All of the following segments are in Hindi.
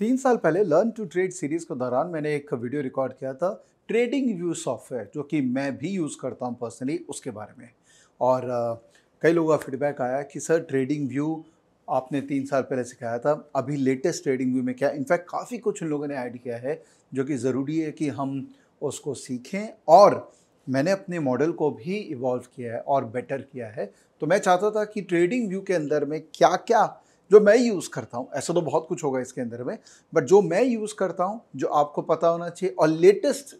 तीन साल पहले लर्न टू ट्रेड सीरीज़ के दौरान मैंने एक वीडियो रिकॉर्ड किया था ट्रेडिंग व्यू सॉफ्टवेयर जो कि मैं भी यूज़ करता हूँ पर्सनली उसके बारे में और कई लोगों का फीडबैक आया कि सर ट्रेडिंग व्यू आपने तीन साल पहले सिखाया था अभी लेटेस्ट ट्रेडिंग व्यू में क्या इनफैक्ट काफ़ी कुछ उन लोगों ने ऐड किया है जो कि ज़रूरी है कि हम उसको सीखें और मैंने अपने मॉडल को भी इवॉल्व किया है और बेटर किया है तो मैं चाहता था कि ट्रेडिंग व्यू के अंदर में क्या क्या जो मैं यूज़ करता हूँ ऐसा तो बहुत कुछ होगा इसके अंदर में बट जो मैं यूज़ करता हूँ जो आपको पता होना चाहिए और लेटेस्ट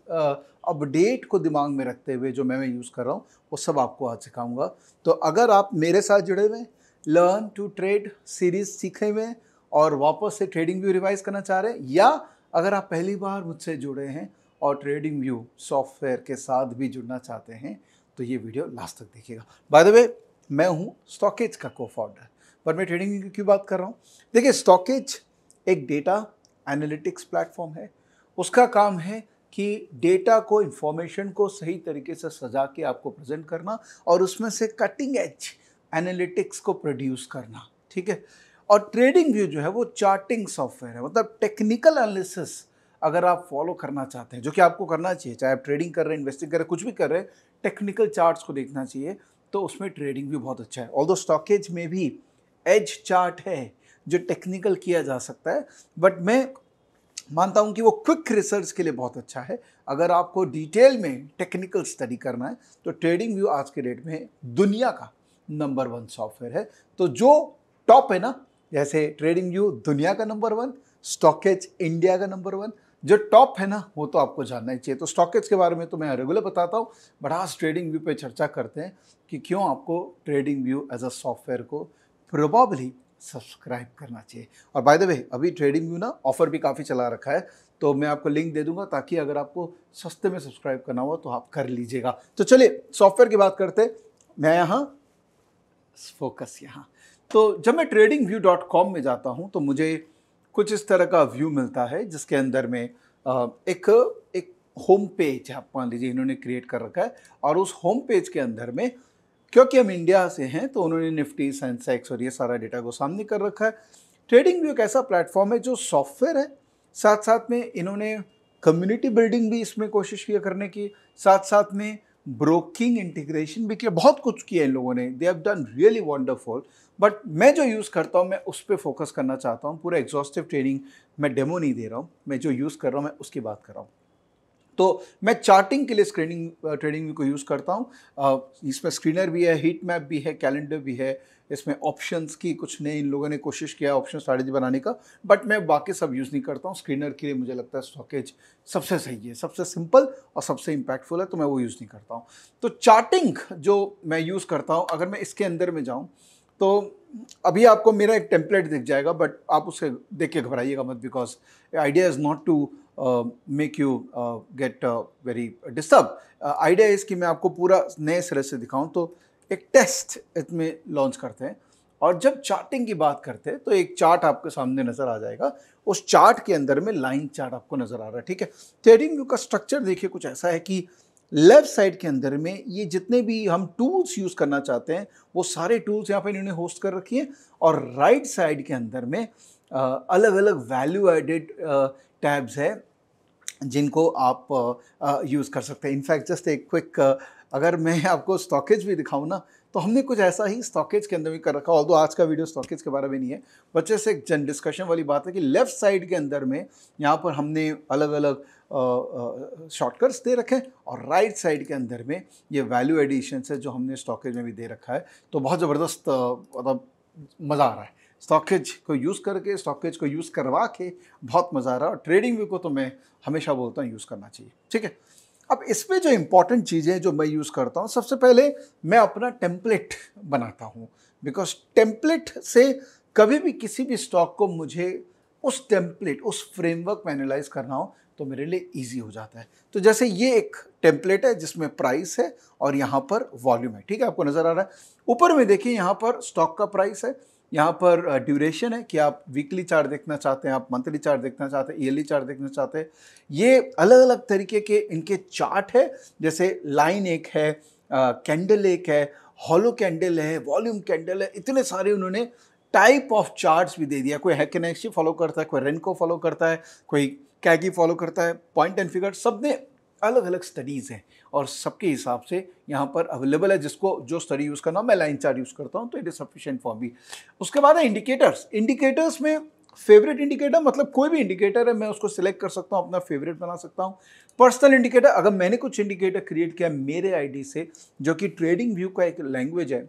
अपडेट को दिमाग में रखते हुए जो मैं मैं यूज़ कर रहा हूँ वो सब आपको आज सिखाऊंगा तो अगर आप मेरे साथ जुड़े हुए लर्न टू ट्रेड सीरीज़ सीखे हुए और वापस से ट्रेडिंग व्यू रिवाइज करना चाह रहे हैं या अगर आप पहली बार मुझसे जुड़े हैं और ट्रेडिंग व्यू सॉफ्टवेयर के साथ भी जुड़ना चाहते हैं तो ये वीडियो लास्ट तक देखिएगा बाय द वे मैं हूँ स्टॉकेज का को फाउंडर पर मैं ट्रेडिंग की क्यों बात कर रहा हूँ देखिए स्टॉकेज एक डेटा एनालिटिक्स प्लेटफॉर्म है उसका काम है कि डेटा को इंफॉर्मेशन को सही तरीके से सजा के आपको प्रेजेंट करना और उसमें से कटिंग एज एनालिटिक्स को प्रोड्यूस करना ठीक है और ट्रेडिंग व्यू जो है वो चार्टिंग सॉफ्टवेयर है मतलब टेक्निकल एनालिसिस अगर आप फॉलो करना चाहते हैं जो कि आपको करना चाहिए चाहे आप ट्रेडिंग कर रहे हैं इन्वेस्टिंग कर रहे हैं कुछ भी कर रहे हैं टेक्निकल चार्ट्स को देखना चाहिए तो उसमें ट्रेडिंग व्यू बहुत अच्छा है ऑल स्टॉकेज में भी एज चार्ट है जो टेक्निकल किया जा सकता है बट मैं मानता हूँ कि वो क्विक रिसर्च के लिए बहुत अच्छा है अगर आपको डिटेल में टेक्निकल स्टडी करना है तो ट्रेडिंग व्यू आज के डेट में दुनिया का नंबर वन सॉफ्टवेयर है तो जो टॉप है ना जैसे ट्रेडिंग व्यू दुनिया का नंबर वन स्टॉकेज इंडिया का नंबर वन जो टॉप है ना वो तो आपको जानना ही चाहिए तो स्टॉकेज के बारे में तो मैं रेगुलर बताता हूँ बट आज ट्रेडिंग व्यू पे चर्चा करते हैं कि क्यों आपको TradingView as a software को प्रोबेबली सब्सक्राइब करना चाहिए और बाय द वे अभी ट्रेडिंग व्यू ना ऑफर भी काफ़ी चला रखा है तो मैं आपको लिंक दे दूंगा ताकि अगर आपको सस्ते में सब्सक्राइब करना हो तो आप कर लीजिएगा तो चलिए सॉफ्टवेयर की बात करते मैं यहाँ फोकस यहाँ तो जब मैं ट्रेडिंग व्यू डॉट कॉम में जाता हूँ तो मुझे कुछ इस तरह का व्यू मिलता है जिसके अंदर में एक एक होम पेज आप मान लीजिए इन्होंने क्रिएट कर रखा है और उस होम पेज के अंदर में क्योंकि हम इंडिया से हैं तो उन्होंने निफ्टी सेंसेक्स और ये सारा डेटा को सामने कर रखा है ट्रेडिंग भी एक ऐसा प्लेटफॉर्म है जो सॉफ्टवेयर है साथ साथ में इन्होंने कम्युनिटी बिल्डिंग भी इसमें कोशिश किया करने की साथ साथ में ब्रोकिंग इंटीग्रेशन भी किया बहुत कुछ किया इन लोगों ने they have done really wonderful but मैं जो यूज़ करता हूँ मैं उस पर फोकस करना चाहता हूँ पूरा एग्जॉस्टिव ट्रेनिंग मैं डेमो नहीं दे रहा हूँ मैं जो यूज़ कर रहा हूँ मैं उसकी बात कर रहा हूँ तो मैं चार्टिंग के लिए स्क्रीनिंग ट्रेडिंग व्यू को यूज़ करता हूँ इसमें स्क्रीनर भी है हीट मैप भी है कैलेंडर भी है इसमें ऑप्शंस की कुछ नए इन लोगों ने कोशिश किया ऑप्शन स्ट्रैटेजी बनाने का बट मैं बाकी सब यूज़ नहीं करता हूँ स्क्रीनर के लिए मुझे लगता है स्टॉकेज सबसे सही है सबसे सिंपल और सबसे इम्पैक्टफुल है तो मैं वो यूज़ नहीं करता हूँ तो चार्टिंग जो मैं यूज़ करता हूँ अगर मैं इसके अंदर में जाऊँ तो अभी आपको मेरा एक टेम्पलेट दिख जाएगा बट आप उसे देख के घबराइएगा मत because idea is not to make you get very disturb idea is कि मैं आपको पूरा नए सिरे से दिखाऊं तो एक टेस्ट इसमें लॉन्च करते हैं और जब चार्टिंग की बात करते हैं तो एक चार्ट आपके सामने नज़र आ जाएगा उस चार्ट के अंदर में लाइन चार्ट आपको नज़र आ रहा है ठीक है ट्रेडिंग व्यू का स्ट्रक्चर देखिए कुछ ऐसा है कि लेफ्ट साइड के अंदर में ये जितने भी हम टूल्स यूज़ करना चाहते हैं वो सारे टूल्स यहाँ पे इन्होंने होस्ट कर रखी हैं और राइट right साइड के अंदर में आ, अलग अलग वैल्यू एडेड टैब्स है जिनको आप यूज़ कर सकते हैं इनफैक्ट जस्ट एक क्विक अगर मैं आपको स्टॉकेज भी दिखाऊँ ना तो हमने कुछ ऐसा ही स्टॉकेज के अंदर भी कर रखा ऑल आज का वीडियो स्टॉकेज के बारे में नहीं है बच्चे से एक जन डिस्कशन वाली बात है कि लेफ्ट साइड के अंदर में यहाँ पर हमने अलग अलग शॉर्टकट्स दे रखे हैं और राइट right साइड के अंदर में ये वैल्यू एडिशन है जो हमने स्टॉकेज में भी दे रखा है तो बहुत ज़बरदस्त मतलब मज़ा आ रहा है स्टॉकेज को यूज़ करके स्टॉकेज को यूज़ करवा के बहुत मज़ा आ रहा है और ट्रेडिंग व्यू को तो मैं हमेशा बोलता हूँ यूज़ करना चाहिए ठीक है अब इसमें जो इम्पॉर्टेंट चीज़ें जो मैं यूज़ करता हूँ सबसे पहले मैं अपना टेम्पलेट बनाता हूँ बिकॉज टेम्पलेट से कभी भी किसी भी स्टॉक को मुझे उस टेम्पलेट उस फ्रेमवर्क में एनालाइज करना हो तो मेरे लिए ईजी हो जाता है तो जैसे ये एक टेम्पलेट है जिसमें प्राइस है और यहाँ पर वॉल्यूम है ठीक है आपको नज़र आ रहा है ऊपर में देखिए यहाँ पर स्टॉक का प्राइस है यहाँ पर ड्यूरेशन है कि आप वीकली चार्ट देखना चाहते हैं आप मंथली चार्ट देखना चाहते हैं ईयरली चार्ट देखना चाहते हैं ये अलग अलग तरीके के इनके चार्ट है जैसे लाइन एक है कैंडल एक है हॉलो कैंडल है वॉल्यूम कैंडल है इतने सारे उन्होंने टाइप ऑफ चार्ट्स भी दे दिया कोई हैकेनेक्सी फॉलो करता है कोई रेनको फॉलो करता है कोई कैगी फॉलो करता है पॉइंट एंड फिगर सब ने अलग अलग स्टडीज़ हैं और सबके हिसाब से यहाँ पर अवेलेबल है जिसको जो स्टडी यूज़ करना हो मैं लाइन चार्ट यूज़ करता हूँ तो it is sufficient for me उसके बाद है इंडिकेटर्स इंडिकेटर्स में फेवरेट इंडिकेटर मतलब कोई भी इंडिकेटर है मैं उसको सिलेक्ट कर सकता हूँ अपना फेवरेट बना सकता हूँ पर्सनल इंडिकेटर अगर मैंने कुछ इंडिकेटर क्रिएट किया मेरे आईडी से जो कि ट्रेडिंग व्यू का एक लैंग्वेज है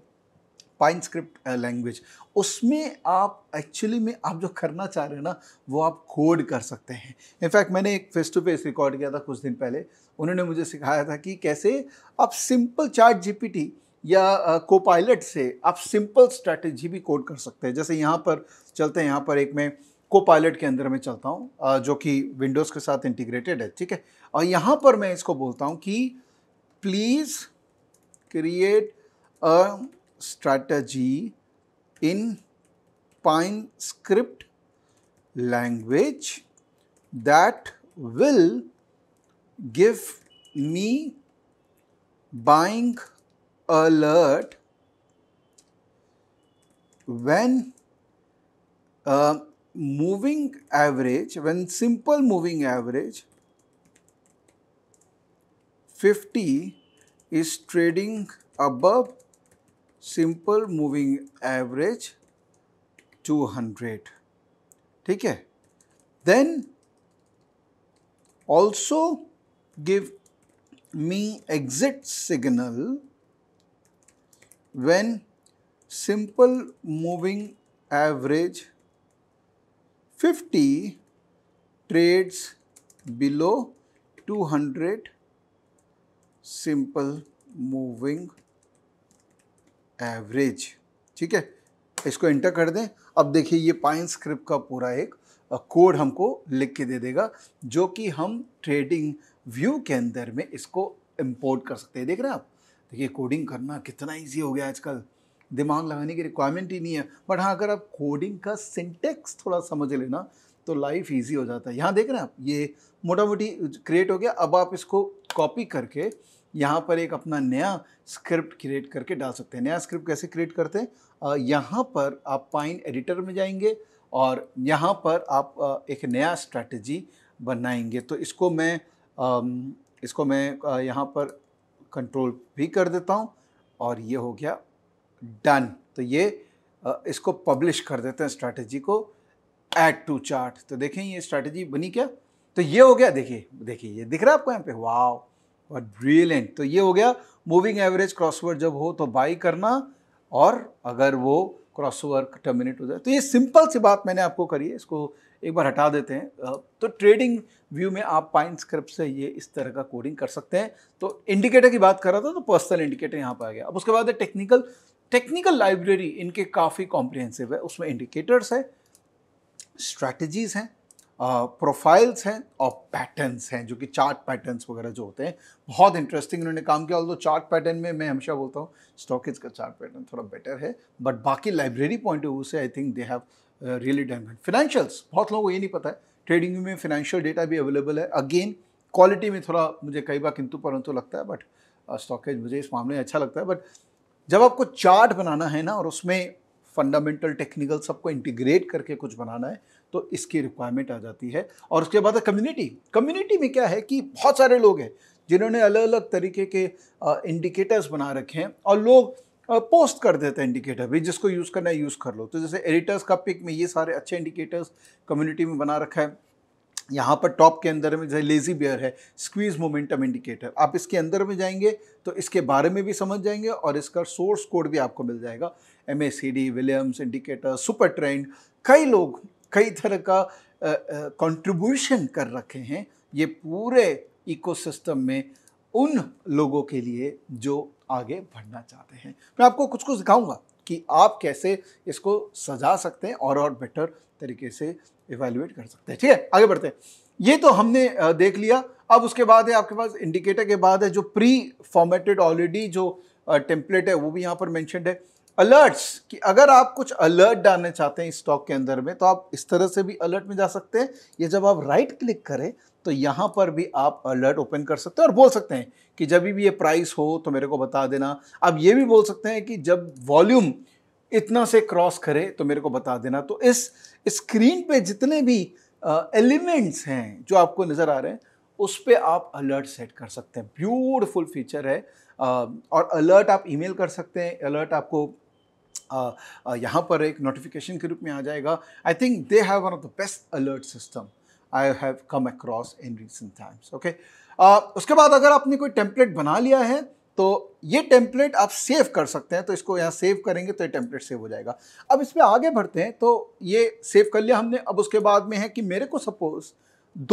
पाइन स्क्रिप्ट लैंग्वेज उसमें आप एक्चुअली में आप जो करना चाह रहे हैं ना वो आप कोड कर सकते हैं इनफैक्ट मैंने एक फेस टू फेस रिकॉर्ड किया था कुछ दिन पहले उन्होंने मुझे सिखाया था कि कैसे आप सिंपल चार्ट जीपीटी या को uh, पायलट से आप सिंपल स्ट्रैटेजी भी कोड कर सकते हैं जैसे यहाँ पर चलते हैं यहाँ पर एक मैं को पायलट के अंदर मैं चलता हूँ uh, जो कि विंडोज़ के साथ इंटीग्रेटेड है ठीक है और यहाँ पर मैं इसको बोलता हूँ कि please create strategy in Pine script language that will give me buying alert when uh, moving average, when simple moving average 50 is trading above Simple moving average, 200 ठीक है then also give me exit signal when simple moving average 50 trades below 200 simple moving average ठीक है इसको एंटर कर दें अब देखिए ये पाइन स्क्रिप्ट का पूरा एक कोड हमको लिख के दे देगा जो कि हम ट्रेडिंग व्यू के अंदर में इसको इम्पोर्ट कर सकते हैं देख रहे हैं आप देखिए कोडिंग करना कितना ईजी हो गया आजकल दिमाग लगाने की रिक्वायरमेंट ही नहीं है बट हाँ अगर आप कोडिंग का सिंटेक्स थोड़ा समझ लेना तो लाइफ ईजी हो जाता है यहाँ देख रहे हैं आप ये मोटा मोटी क्रिएट हो गया अब आप इसको कॉपी करके यहाँ पर एक अपना नया स्क्रिप्ट क्रिएट करके डाल सकते हैं नया स्क्रिप्ट कैसे क्रिएट करते हैं यहाँ पर आप पाइन एडिटर में जाएंगे और यहाँ पर आप एक नया स्ट्रैटेजी बनाएंगे तो इसको मैं इसको मैं यहाँ पर कंट्रोल भी कर देता हूँ और ये हो गया डन तो ये इसको पब्लिश कर देते हैं स्ट्रैटेजी को ऐड टू चार्ट तो देखें ये स्ट्रैटेजी बनी क्या तो ये हो गया देखिए देखिए ये दिख रहा है आपको यहाँ पे वाह और ब्रिलियंट तो ये हो गया मूविंग एवरेज क्रॉसवर्ड जब हो तो बाई करना और अगर वो क्रॉसओवर टर्मिनेट हो जाए तो ये सिंपल सी बात मैंने आपको करी है इसको एक बार हटा देते हैं तो ट्रेडिंग व्यू में आप पाइन स्क्रिप्ट से ये इस तरह का कोडिंग कर सकते हैं तो इंडिकेटर की बात कर रहा था तो पर्सनल इंडिकेटर यहाँ पर आ गया अब उसके बाद है टेक्निकल टेक्निकल लाइब्रेरी इनके काफ़ी कॉम्प्रिहेंसिव है उसमें इंडिकेटर्स है स्ट्रैटेजीज हैं प्रोफाइल्स हैं और पैटर्न्स हैं जो कि चार्ट पैटर्न्स वगैरह जो होते हैं बहुत इंटरेस्टिंग इन्होंने काम किया ऑल चार्ट पैटर्न में मैं हमेशा बोलता हूँ स्टॉकिज का चार्ट पैटर्न थोड़ा बेटर है बट बाकी लाइब्रेरी पॉइंट ऑफ व्यू से I think they have really done financials बहुत लोगों को ये नहीं पता है ट्रेडिंग में फिनेंशियल डेटा भी अवेलेबल है अगेन क्वालिटी में थोड़ा मुझे कई बार किंतु परंतु लगता है बट स्टॉकेज मुझे इस मामले में अच्छा लगता है बट जब आपको चार्ट बनाना है ना और उसमें फंडामेंटल टेक्निकल सबको इंटीग्रेट करके कुछ बनाना है तो इसकी रिक्वायरमेंट आ जाती है और उसके बाद कम्युनिटी कम्युनिटी में क्या है कि बहुत सारे लोग हैं जिन्होंने अलग अलग तरीके के इंडिकेटर्स बना रखे हैं और लोग पोस्ट कर देते हैं इंडिकेटर भी जिसको यूज़ करना है यूज़ कर लो तो जैसे एडिटर्स का पिक में ये सारे अच्छे इंडिकेटर्स कम्युनिटी में बना रखा है यहाँ पर टॉप के अंदर में जैसे लेज़ी बेयर है स्क्वीज मोमेंटम इंडिकेटर आप इसके अंदर में जाएंगे तो इसके बारे में भी समझ जाएंगे और इसका सोर्स कोड भी आपको मिल जाएगा M C D Williams indicator supertrend कई लोग कई तरह का कंट्रीब्यूशन कर रखे हैं ये पूरे इकोसिस्टम में उन लोगों के लिए जो आगे बढ़ना चाहते हैं मैं आपको कुछ कुछ दिखाऊंगा कि आप कैसे इसको सजा सकते हैं और और बेटर तरीके से इवेल्युएट कर सकते हैं ठीक है आगे बढ़ते हैं ये तो हमने देख लिया अब उसके बाद है आपके पास इंडिकेटर के बाद है जो प्री फॉर्मेटेड ऑलरेडी जो टेम्पलेट है वो भी यहाँ पर मैंशनड है अलर्ट्स कि अगर आप कुछ अलर्ट डालने चाहते हैं स्टॉक के अंदर में तो आप इस तरह से भी अलर्ट में जा सकते हैं या जब आप राइट क्लिक करें तो यहाँ पर भी आप अलर्ट ओपन कर सकते हैं और बोल सकते हैं कि जब भी ये प्राइस हो तो मेरे को बता देना आप ये भी बोल सकते हैं कि जब वॉल्यूम इतना से क्रॉस करे तो मेरे को बता देना तो इस स्क्रीन पे जितने भी एलिमेंट्स हैं जो आपको नज़र आ रहे हैं उस पर आप अलर्ट सेट कर सकते हैं ब्यूटिफुल फीचर है और अलर्ट आप ईमेल कर सकते हैं अलर्ट आपको यहाँ पर एक नोटिफिकेशन के रूप में आ जाएगा I think they have one of the best alert system I have come across in recent times okay उसके बाद अगर आपने कोई टेम्पलेट बना लिया है तो ये टेम्पलेट आप सेव कर सकते हैं तो इसको यहाँ सेव करेंगे तो ये टेम्पलेट सेव हो जाएगा अब इसमें आगे बढ़ते हैं तो ये सेव कर लिया हमने अब उसके बाद में है कि मेरे को सपोज़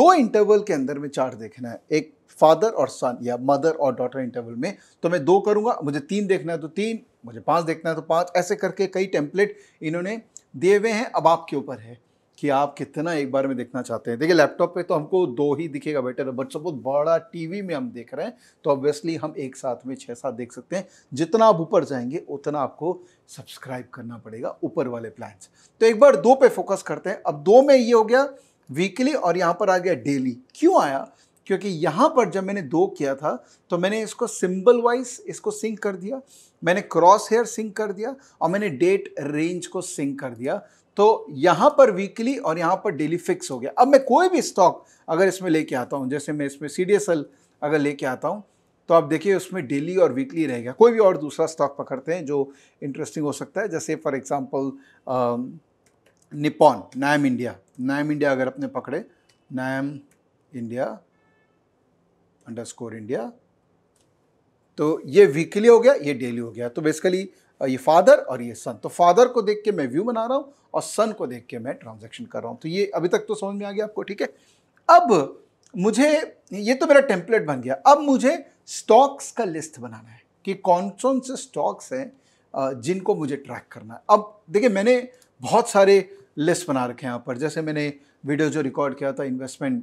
दो इंटरवल के अंदर में चार्ट देखना है एक फादर और सन या मदर और डॉटर इंटरवल में तो मैं दो करूंगा मुझे तीन देखना है तो तीन मुझे पांच देखना है तो पांच ऐसे करके कई टेम्पलेट इन्होंने दिए हुए हैं अब आपके ऊपर है कि आप कितना एक बार में देखना चाहते हैं देखिए लैपटॉप पे तो हमको दो ही दिखेगा बेटर बट सपोज बड़ा टीवी में हम देख रहे हैं तो ऑब्वियसली हम एक साथ में छः सात देख सकते हैं जितना आप ऊपर जाएंगे उतना आपको सब्सक्राइब करना पड़ेगा ऊपर वाले प्लान्स तो एक बार दो पे फोकस करते हैं अब दो में ये हो गया वीकली और यहाँ पर आ गया डेली क्यों आया क्योंकि यहाँ पर जब मैंने दो किया था तो मैंने इसको सिंबल वाइज इसको सिंक कर दिया मैंने क्रॉस हेयर सिंक कर दिया और मैंने डेट रेंज को सिंक कर दिया तो यहाँ पर वीकली और यहाँ पर डेली फिक्स हो गया अब मैं कोई भी स्टॉक अगर इसमें लेके आता हूँ जैसे मैं इसमें सी अगर लेके आता हूँ तो आप देखिए उसमें डेली और वीकली रहेगा कोई भी और दूसरा स्टॉक पकड़ते हैं जो इंटरेस्टिंग हो सकता है जैसे for example Nippon NAM India NAM India अगर अपने पकड़े नायम इंडिया अंडरस्कोर इंडिया तो ये वीकली हो गया ये डेली हो गया तो बेसिकली ये फादर और ये सन तो फादर को देख के मैं व्यू बना रहा हूँ और सन को देख के मैं ट्रांजेक्शन कर रहा हूँ तो ये अभी तक तो समझ में आ गया आपको ठीक है अब मुझे ये तो मेरा टेम्पलेट बन गया अब मुझे स्टॉक्स का लिस्ट बनाना है कि कौन कौन से स्टॉक्स हैं जिनको मुझे ट्रैक करना है अब देखिए मैंने बहुत सारे लिस्ट बना रखे हैं यहाँ पर जैसे मैंने वीडियो जो रिकॉर्ड किया था इन्वेस्टमेंट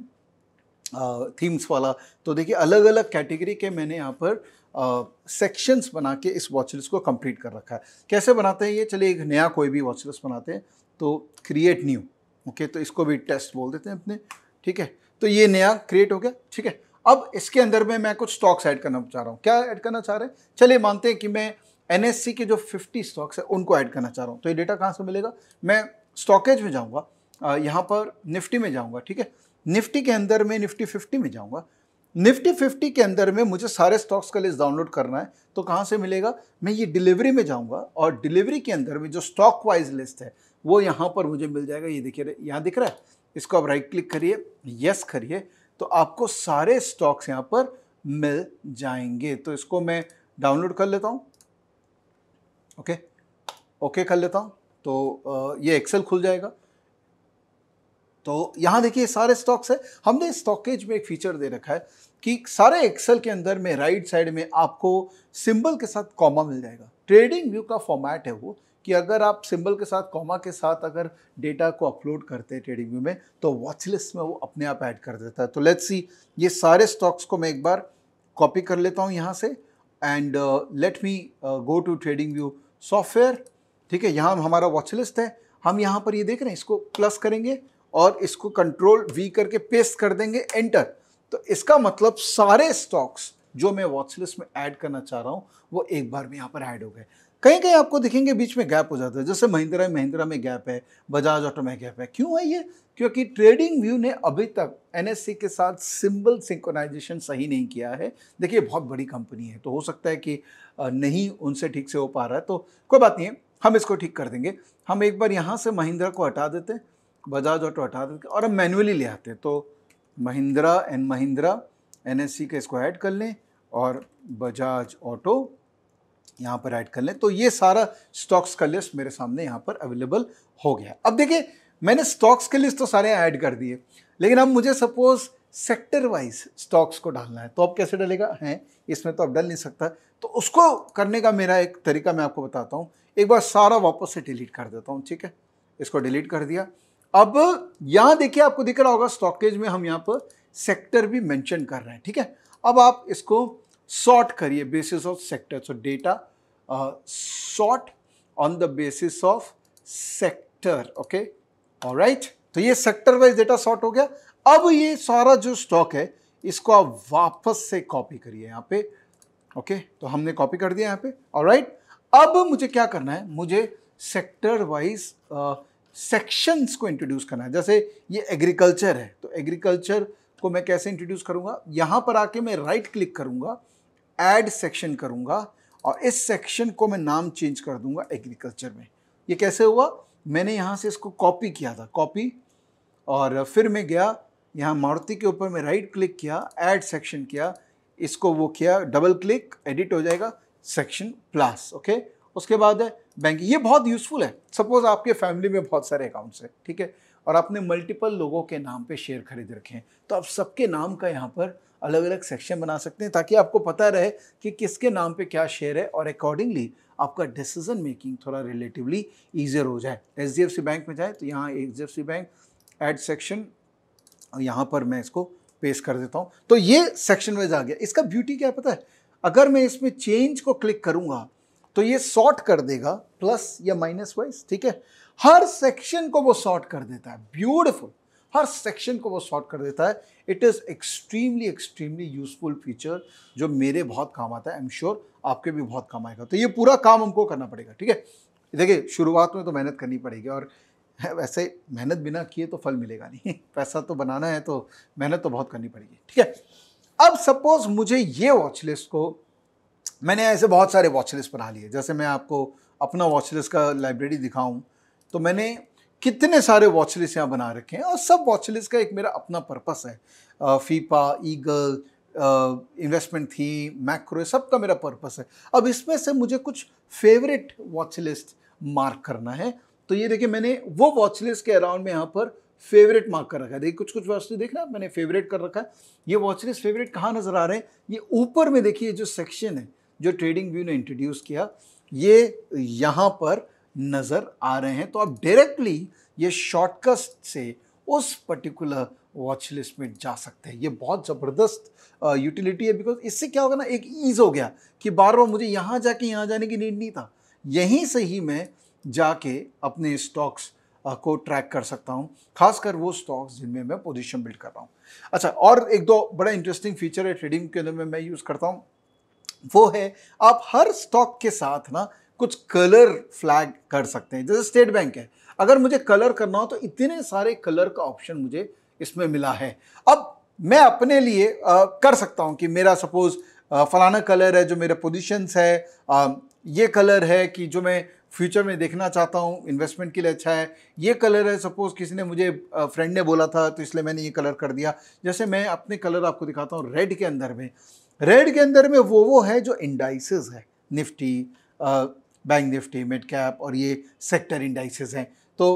थीम्स वाला तो देखिए अलग अलग कैटेगरी के मैंने यहाँ पर सेक्शंस बना के इस वॉच को कंप्लीट कर रखा है कैसे बनाते हैं ये चलिए एक नया कोई भी वॉच बनाते हैं तो क्रिएट न्यू ओके तो इसको भी टेस्ट बोल देते हैं अपने ठीक है तो ये नया क्रिएट हो गया ठीक है अब इसके अंदर में मैं कुछ स्टॉक्स ऐड करना चाह रहा हूँ क्या ऐड करना चाह रहे हैं चलिए मानते हैं कि मैं एन के जो फिफ्टी स्टॉक्स है उनको ऐड करना चाह रहा हूँ तो ये डेटा कहाँ से मिलेगा मैं स्टॉकेज में जाऊँगा यहाँ पर निफ्टी में जाऊँगा ठीक है निफ्टी के अंदर में निफ्टी फिफ्टी में जाऊँगा निफ्टी फिफ्टी के अंदर में मुझे सारे स्टॉक्स का लिस्ट डाउनलोड करना है तो कहाँ से मिलेगा मैं ये डिलीवरी में जाऊँगा और डिलीवरी के अंदर में जो स्टॉक वाइज लिस्ट है वो यहाँ पर मुझे मिल जाएगा ये देखिए यहाँ दिख रहा है इसको आप राइट क्लिक करिए यस करिए तो आपको सारे स्टॉक्स यहाँ पर मिल जाएंगे तो इसको मैं डाउनलोड कर लेता हूँ ओके ओके कर लेता हूँ तो ये एक्सेल खुल जाएगा तो यहाँ देखिए सारे स्टॉक्स है हमने स्टॉकेज में एक फीचर दे रखा है कि सारे एक्सेल के अंदर में राइट साइड में आपको सिंबल के साथ कॉमा मिल जाएगा ट्रेडिंग व्यू का फॉर्मेट है वो कि अगर आप सिंबल के साथ कॉमा के साथ अगर डेटा को अपलोड करते हैं ट्रेडिंग व्यू में तो वॉच लिस्ट में वो अपने आप ऐड कर देता है तो लेट्स सी ये सारे स्टॉक्स को मैं एक बार कॉपी कर लेता हूँ यहाँ से and let me go to TradingView software ठीक है यहाँ हमारा वॉच लिस्ट है हम यहाँ पर ये देख रहे हैं इसको प्लस करेंगे और इसको कंट्रोल वी करके पेस्ट कर देंगे एंटर तो इसका मतलब सारे स्टॉक्स जो मैं वॉचलिस्ट में ऐड करना चाह रहा हूँ वो एक बार में यहाँ पर ऐड हो गए कहीं कहीं आपको दिखेंगे बीच में गैप हो जाता है जैसे महिंद्रा महिंद्रा में गैप है बजाज ऑटो में गैप है क्यों है ये क्योंकि ट्रेडिंग व्यू ने अभी तक एन के साथ सिंबल सिंकोनाइजेशन सही नहीं किया है देखिए बहुत बड़ी कंपनी है तो हो सकता है कि नहीं उनसे ठीक से हो पा रहा है तो कोई बात नहीं है हम इसको ठीक कर देंगे हम एक बार यहाँ से महिंद्रा को हटा देते हैं बजाज ऑटो हटा देते और अब मैनुअली ले आते तो Mahindra and Mahindra N S C का इसको ऐड कर लें और बजाज ऑटो यहाँ पर ऐड कर लें तो ये सारा स्टॉक्स का लिस्ट मेरे सामने यहाँ पर अवेलेबल हो गया अब देखिए मैंने स्टॉक्स के लिस्ट तो सारे ऐड कर दिए लेकिन अब मुझे सपोज सेक्टर वाइज स्टॉक्स को डालना है तो अब कैसे डलेगा हैं इसमें तो अब डल नहीं सकता तो उसको करने का मेरा एक तरीका मैं आपको बताता हूँ एक बार सारा वापस से डिलीट कर देता हूँ ठीक है इसको डिलीट कर दिया अब यहां देखिए आपको दिख रहा होगा स्टॉकेज में हम यहां पर सेक्टर भी मेंशन कर रहे हैं ठीक है अब आप इसको सॉर्ट करिए basis of sector so data sort on the basis of sector okay alright तो ये सेक्टर वाइज डेटा सॉर्ट हो गया अब ये सारा जो स्टॉक है इसको आप वापस से कॉपी करिए यहां पे ओके तो हमने कॉपी कर दिया यहां पे ऑलराइट अब मुझे क्या करना है मुझे सेक्टर वाइज सेक्शंस को इंट्रोड्यूस करना है जैसे ये एग्रीकल्चर है तो एग्रीकल्चर को मैं कैसे इंट्रोड्यूस करूँगा यहाँ पर आके मैं राइट क्लिक करूँगा एड सेक्शन करूँगा और इस सेक्शन को मैं नाम चेंज कर दूँगा एग्रीकल्चर में ये कैसे हुआ मैंने यहाँ से इसको कॉपी किया था कॉपी और फिर मैं गया यहाँ मारुति के ऊपर मैं राइट क्लिक किया ऐड सेक्शन किया इसको वो किया डबल क्लिक एडिट हो जाएगा सेक्शन प्लस ओके उसके बाद है बैंक ये बहुत यूज़फुल है सपोज आपके फैमिली में बहुत सारे अकाउंट्स हैं ठीक है और आपने मल्टीपल लोगों के नाम पे शेयर खरीद रखे हैं तो आप सबके नाम का यहाँ पर अलग अलग सेक्शन बना सकते हैं ताकि आपको पता रहे कि किसके नाम पे क्या शेयर है और अकॉर्डिंगली आपका डिसीजन मेकिंग थोड़ा रिलेटिवली ईजियर हो जाए एच बैंक में जाए तो यहाँ एच बैंक एड सेक्शन यहाँ पर मैं इसको पेश कर देता हूँ तो ये सेक्शन वाइज आ गया इसका ब्यूटी क्या पता है अगर मैं इसमें चेंज को क्लिक करूँगा तो ये सॉर्ट कर देगा प्लस या माइनस वाइज ठीक है हर सेक्शन को वो सॉर्ट कर देता है ब्यूटिफुल हर सेक्शन को वो सॉर्ट कर देता है it is extremely extremely useful feature जो मेरे बहुत काम आता है आई एम श्योर आपके भी बहुत काम आएगा तो ये पूरा काम हमको करना पड़ेगा ठीक है देखिए शुरुआत में तो मेहनत करनी पड़ेगी और वैसे मेहनत बिना किए तो फल मिलेगा नहीं पैसा तो बनाना है तो मेहनत तो बहुत करनी पड़ेगी ठीक है अब सपोज मुझे ये वॉच लिस्ट को मैंने ऐसे बहुत सारे वॉच लिस्ट बना लिए जैसे मैं आपको अपना वॉच लिस्ट का लाइब्रेरी दिखाऊँ तो मैंने कितने सारे वॉच लिस्ट यहाँ बना रखे हैं और सब वॉच लिस्ट का एक मेरा अपना पर्पस है फीपा ईगल इन्वेस्टमेंट थी मैक्रो सब का मेरा पर्पस है अब इसमें से मुझे कुछ फेवरेट वॉच लिस्ट मार्क करना है तो ये देखिए मैंने वो वॉच लिस्ट के अराउंड में यहाँ पर फेवरेट मार्क कर रखा है देखिए कुछ कुछ वॉच लिस्ट देखना मैंने फेवरेट कर रखा है ये वॉच लिस्ट फेवरेट कहाँ नज़र आ रहे हैं ये ऊपर में देखिए जो सेक्शन है जो ट्रेडिंग व्यू ने इंट्रोड्यूस किया ये यहाँ पर नज़र आ रहे हैं तो आप डायरेक्टली ये शॉर्टकट से उस पर्टिकुलर वॉच लिस्ट में जा सकते हैं ये बहुत ज़बरदस्त यूटिलिटी है बिकॉज इससे क्या होगा ना एक ईज़ हो गया कि बार बार मुझे यहाँ जाके यहाँ जाने की नीड नहीं था यहीं से ही मैं जाके अपने स्टॉक्स को ट्रैक कर सकता हूँ खासकर वो स्टॉक्स जिनमें मैं पोजीशन बिल्ड कर रहा हूँ अच्छा और एक दो बड़ा इंटरेस्टिंग फीचर है ट्रेडिंग के अंदर में मैं यूज़ करता हूँ वो है आप हर स्टॉक के साथ ना कुछ कलर फ्लैग कर सकते हैं जैसे स्टेट बैंक है अगर मुझे कलर करना हो तो इतने सारे कलर का ऑप्शन मुझे इसमें मिला है अब मैं अपने लिए आ, कर सकता हूँ कि मेरा सपोज़ फलाना कलर है जो मेरे पोजिशंस है आ, ये कलर है कि जो मैं फ्यूचर में देखना चाहता हूँ इन्वेस्टमेंट के लिए अच्छा है ये कलर है सपोज़ किसी ने मुझे फ्रेंड ने बोला था तो इसलिए मैंने ये कलर कर दिया जैसे मैं अपने कलर आपको दिखाता हूँ रेड के अंदर में रेड के अंदर में वो वो है जो इंडाइसेस है Nifty bank Nifty mid cap और ये सेक्टर इंडाइसेस हैं तो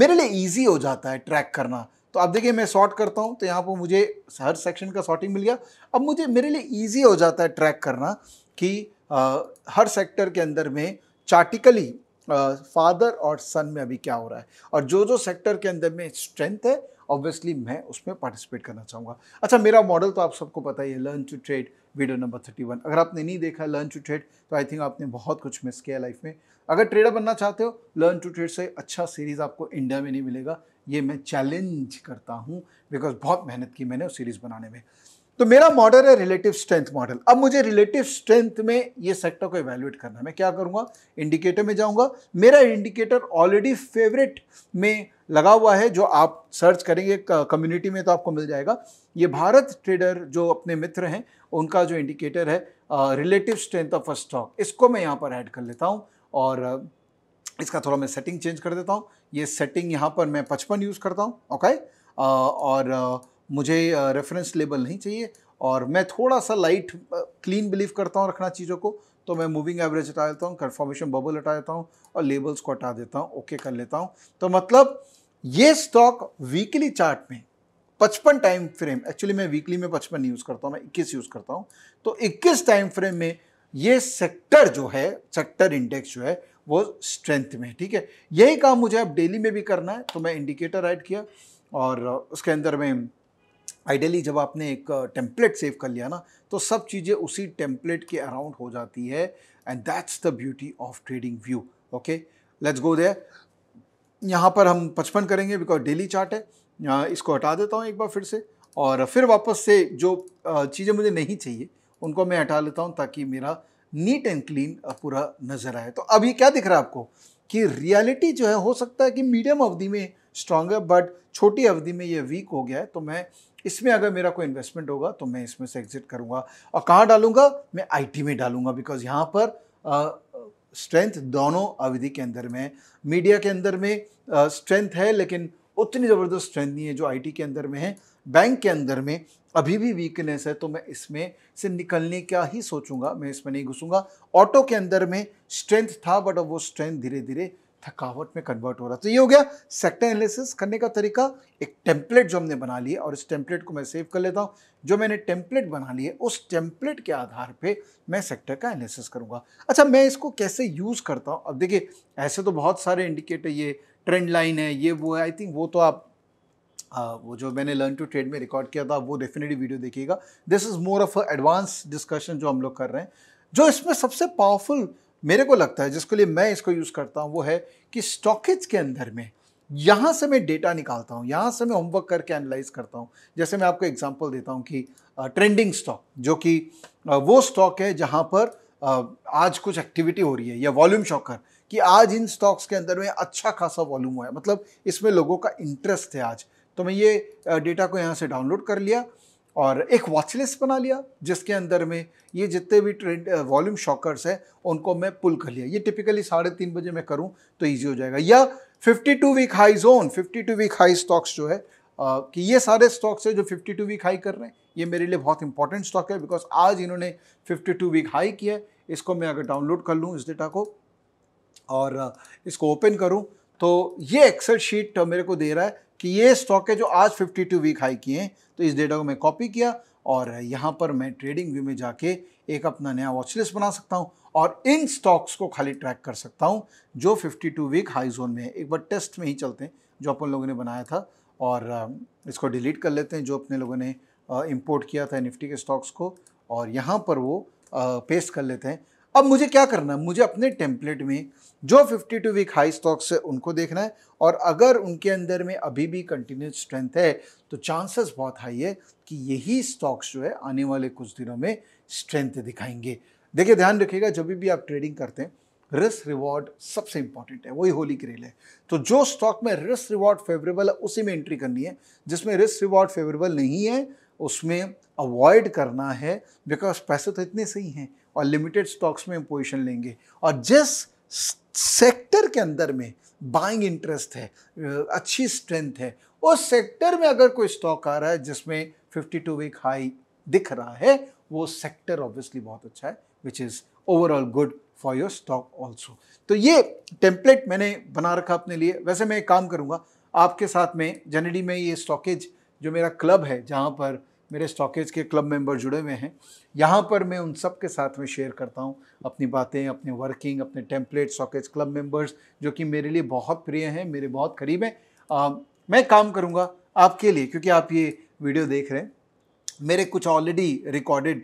मेरे लिए ईजी हो जाता है ट्रैक करना तो आप देखिए मैं सॉर्ट करता हूँ तो यहाँ पर मुझे हर सेक्शन का सॉर्टिंग मिल गया अब मुझे मेरे लिए ईजी हो जाता है ट्रैक करना कि आ, हर सेक्टर के अंदर में चार्टिकली फादर और सन में अभी क्या हो रहा है और जो जो सेक्टर के अंदर में स्ट्रेंथ है ऑब्वियसली मैं उसमें पार्टिसिपेट करना चाहूँगा अच्छा मेरा मॉडल तो आप सबको पता ही है learn to trade video number thirty one अगर आपने नहीं देखा लर्न टू ट्रेड तो आई थिंक आपने बहुत कुछ मिस किया लाइफ में अगर ट्रेडर बनना चाहते हो लर्न टू ट्रेड से अच्छा सीरीज़ आपको इंडिया में नहीं मिलेगा ये मैं चैलेंज करता हूँ बिकॉज बहुत मेहनत की मैंने उस सीरीज़ बनाने में तो मेरा मॉडल है रिलेटिव स्ट्रेंथ मॉडल अब मुझे रिलेटिव स्ट्रेंथ में ये सेक्टर को एवेल्युएट करना है मैं क्या करूँगा इंडिकेटर में जाऊँगा मेरा इंडिकेटर ऑलरेडी फेवरेट में लगा हुआ है जो आप सर्च करेंगे कम्युनिटी में तो आपको मिल जाएगा ये भारत ट्रेडर जो अपने मित्र हैं उनका जो इंडिकेटर है relative strength of a stock इसको मैं यहाँ पर ऐड कर लेता हूँ और इसका थोड़ा मैं सेटिंग चेंज कर देता हूँ ये सेटिंग यहाँ पर मैं पचपन यूज़ करता हूँ ओके और मुझे रेफरेंस लेबल नहीं चाहिए और मैं थोड़ा सा लाइट क्लीन बिलीव करता हूँ रखना चीज़ों को तो मैं मूविंग एवरेज हटा देता हूँ कन्फर्मेशन बबल हटा देता हूँ और लेबल्स को हटा देता हूँ ओके okay कर लेता हूँ तो मतलब ये स्टॉक वीकली चार्ट में पचपन टाइम फ्रेम एक्चुअली मैं वीकली में पचपन यूज़ करता हूं मैं इक्कीस यूज़ करता हूं तो इक्कीस टाइम फ्रेम में ये सेक्टर जो है सेक्टर इंडेक्स जो है वो स्ट्रेंथ में ठीक है यही काम मुझे अब डेली में भी करना है तो मैं इंडिकेटर ऐड किया और उसके अंदर में आइडियली जब आपने एक टेम्पलेट सेव कर लिया ना तो सब चीज़ें उसी टेम्पलेट के अराउंड हो जाती है and that's the beauty of TradingView okay let's go there यहाँ पर हम पचपन करेंगे बिकॉज डेली चार्ट है इसको हटा देता हूँ एक बार फिर से और फिर वापस से जो चीज़ें मुझे नहीं चाहिए उनको मैं हटा लेता हूँ ताकि मेरा नीट एंड क्लीन पूरा नज़र आए तो अभी क्या दिख रहा है आपको कि रियलिटी जो है हो सकता है कि मीडियम अवधि में स्ट्रांग है बट छोटी अवधि में ये वीक हो गया है तो मैं इसमें अगर मेरा कोई इन्वेस्टमेंट होगा तो मैं इसमें से एग्जिट करूँगा और कहाँ डालूंगा मैं आईटी में डालूंगा बिकॉज यहाँ पर स्ट्रेंथ दोनों अवधि के अंदर में मीडिया के अंदर में स्ट्रेंथ है लेकिन उतनी ज़बरदस्त स्ट्रेंथ नहीं है जो आईटी के अंदर में है बैंक के अंदर में अभी भी वीकनेस है तो मैं इसमें से निकलने का ही सोचूंगा मैं इसमें नहीं घुसूंगा ऑटो के अंदर में स्ट्रेंथ था बट अब वो स्ट्रेंथ धीरे धीरे थकावट में कन्वर्ट हो रहा तो ये हो गया सेक्टर एनालिसिस करने का तरीका एक टेम्पलेट जो हमने बना लिया और इस टेम्पलेट को मैं सेव कर लेता हूँ जो मैंने टेम्पलेट बना लिया उस टेम्पलेट के आधार पे मैं सेक्टर का एनालिसिस करूँगा अच्छा मैं इसको कैसे यूज़ करता हूँ अब देखिए ऐसे तो बहुत सारे इंडिकेटर ये ट्रेंड लाइन है ये वो है आई थिंक वो तो आप आ, वो जो मैंने लर्न टू ट्रेड में रिकॉर्ड किया था वो डेफिनेटली वीडियो देखिएगा this is more of a advance discussion जो हम लोग कर रहे हैं जो इसमें सबसे पावरफुल मेरे को लगता है जिसके लिए मैं इसको यूज़ करता हूँ वो है कि स्टॉकेज के अंदर में यहाँ से मैं डेटा निकालता हूँ यहाँ से मैं होमवर्क करके एनालाइज करता हूँ जैसे मैं आपको एग्जांपल देता हूँ कि ट्रेंडिंग स्टॉक जो कि वो स्टॉक है जहाँ पर आज कुछ एक्टिविटी हो रही है या वॉल्यूम शॉकर कि आज इन स्टॉक्स के अंदर में अच्छा खासा वॉल्यूम हुआ है मतलब इसमें लोगों का इंटरेस्ट है आज तो मैं ये डेटा को यहाँ से डाउनलोड कर लिया और एक वॉचलिस्ट बना लिया जिसके अंदर में ये जितने भी ट्रेड वॉल्यूम शॉकर्स हैं उनको मैं पुल कर लिया ये टिपिकली साढ़े तीन बजे मैं करूँ तो ईजी हो जाएगा या 52 week high zone 52 week high stocks जो है आ, कि ये सारे स्टॉक्स है जो 52 वीक हाई कर रहे हैं ये मेरे लिए बहुत इंपॉर्टेंट स्टॉक है बिकॉज आज इन्होंने 52 वीक हाई किया है इसको मैं अगर डाउनलोड कर लूँ इस डेटा को और इसको ओपन करूँ तो ये एक्सेल शीट मेरे को दे रहा है कि ये स्टॉक है जो आज 52 वीक हाई किए हैं तो इस डेटा को मैं कॉपी किया और यहाँ पर मैं ट्रेडिंग व्यू में जाके एक अपना नया वॉचलिस्ट बना सकता हूँ और इन स्टॉक्स को खाली ट्रैक कर सकता हूँ जो 52 वीक हाई जोन में है एक बार टेस्ट में ही चलते हैं जो अपन लोगों ने बनाया था और इसको डिलीट कर लेते हैं जो अपने लोगों ने इम्पोर्ट किया था निफ्टी के स्टॉक्स को और यहाँ पर वो पेस्ट कर लेते हैं अब मुझे क्या करना है मुझे अपने टेम्पलेट में जो 52 वीक हाई स्टॉक्स है उनको देखना है और अगर उनके अंदर में अभी भी कंटिन्यूस स्ट्रेंथ है तो चांसेस बहुत हाई है कि यही स्टॉक्स जो है आने वाले कुछ दिनों में स्ट्रेंथ दिखाएंगे देखिए ध्यान रखिएगा जब भी आप ट्रेडिंग करते हैं रिस्क रिवॉर्ड सबसे इंपॉर्टेंट है वही होली क्रेल है तो जो स्टॉक में रिस्क रिवॉर्ड फेवरेबल है उसी में एंट्री करनी है जिसमें रिस्क रिवॉर्ड फेवरेबल नहीं है उसमें अवॉइड करना है बिकॉज पैसे तो इतने सही हैं और लिमिटेड स्टॉक्स में पोजिशन लेंगे और जिस सेक्टर के अंदर में बाइंग इंटरेस्ट है अच्छी स्ट्रेंथ है उस सेक्टर में अगर कोई स्टॉक आ रहा है जिसमें 52 वीक हाई दिख रहा है वो सेक्टर ऑब्वियसली बहुत अच्छा है which is overall good for your stock also तो ये टेम्पलेट मैंने बना रखा अपने लिए वैसे मैं एक काम करूँगा आपके साथ में जनडी में ये स्टॉकेज जो मेरा क्लब है जहाँ पर मेरे स्टॉकेज के क्लब मेंबर जुड़े हुए हैं यहाँ पर मैं उन सब के साथ में शेयर करता हूँ अपनी बातें अपने वर्किंग अपने टेम्पलेट स्टॉकेज क्लब मेंबर्स जो कि मेरे लिए बहुत प्रिय हैं मेरे बहुत करीब हैं मैं काम करूँगा आपके लिए क्योंकि आप ये वीडियो देख रहे हैं मेरे कुछ already recorded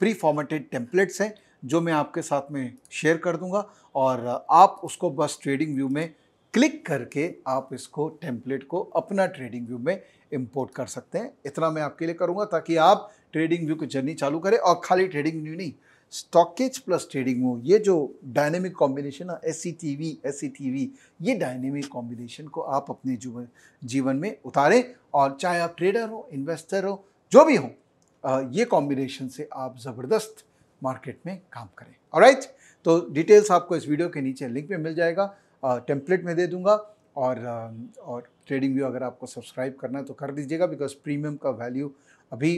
pre formatted templates हैं जो मैं आपके साथ में शेयर कर दूंगा और आप उसको बस ट्रेडिंग व्यू में क्लिक करके आप इसको टेम्पलेट को अपना ट्रेडिंग व्यू में इम्पोर्ट कर सकते हैं इतना मैं आपके लिए करूँगा ताकि आप ट्रेडिंग व्यू की जर्नी चालू करें और खाली ट्रेडिंग व्यू नहीं स्टॉकेज प्लस ट्रेडिंग व्यू ये जो डायनेमिक कॉम्बिनेशन है S C T V S C T V ये डायनेमिक कॉम्बिनेशन को आप अपने जीवन जीवन में उतारें और चाहे आप ट्रेडर हो इन्वेस्टर हो जो भी हो ये कॉम्बिनेशन से आप ज़बरदस्त मार्केट में काम करें और राइट तो डिटेल्स आपको इस वीडियो के नीचे लिंक में मिल जाएगा टेम्पलेट में दे दूंगा और और ट्रेडिंग व्यू अगर आपको सब्सक्राइब करना है तो कर दीजिएगा बिकॉज प्रीमियम का वैल्यू अभी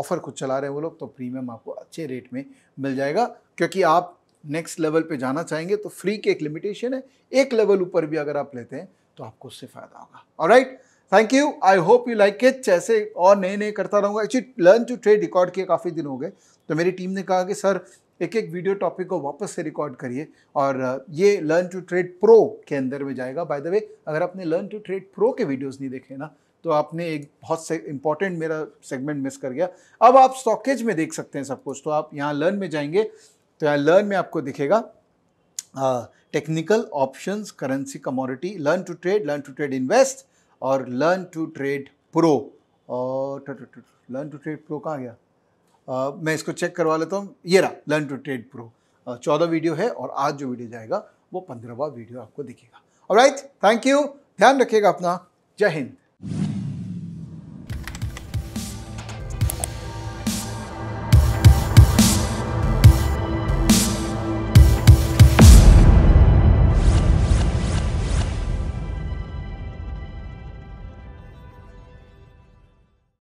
ऑफ़र कुछ चला रहे हैं वो लोग तो प्रीमियम आपको अच्छे रेट में मिल जाएगा क्योंकि आप नेक्स्ट लेवल पे जाना चाहेंगे तो फ्री की एक लिमिटेशन है एक लेवल ऊपर भी अगर आप लेते हैं तो आपको उससे फ़ायदा होगा और right thank you I hope you like it जैसे और नए नए करता रहूँगा actually learn to trade record किए काफ़ी दिन हो गए तो मेरी टीम ने कहा कि सर एक एक वीडियो टॉपिक को वापस से रिकॉर्ड करिए और ये लर्न टू ट्रेड प्रो के अंदर में जाएगा बाय द वे अगर आपने लर्न टू ट्रेड प्रो के वीडियोस नहीं देखे ना तो आपने एक बहुत से इंपॉर्टेंट मेरा सेगमेंट मिस कर गया अब आप स्टॉकेज में देख सकते हैं सब कुछ तो आप यहाँ लर्न में जाएंगे तो यहाँ लर्न में आपको दिखेगा technical options currency commodity learn to trade learn to trade invest और लर्न टू ट्रेड प्रो और लर्न टू ट्रेड प्रो कहाँ गया मैं इसको चेक करवा लेता हूँ ये रहा लर्न टू ट्रेड प्रो चौदह वीडियो है और आज जो वीडियो जाएगा वो पंद्रहवा वीडियो आपको दिखेगा राइट थैंक यू ध्यान रखिएगा अपना जय हिंद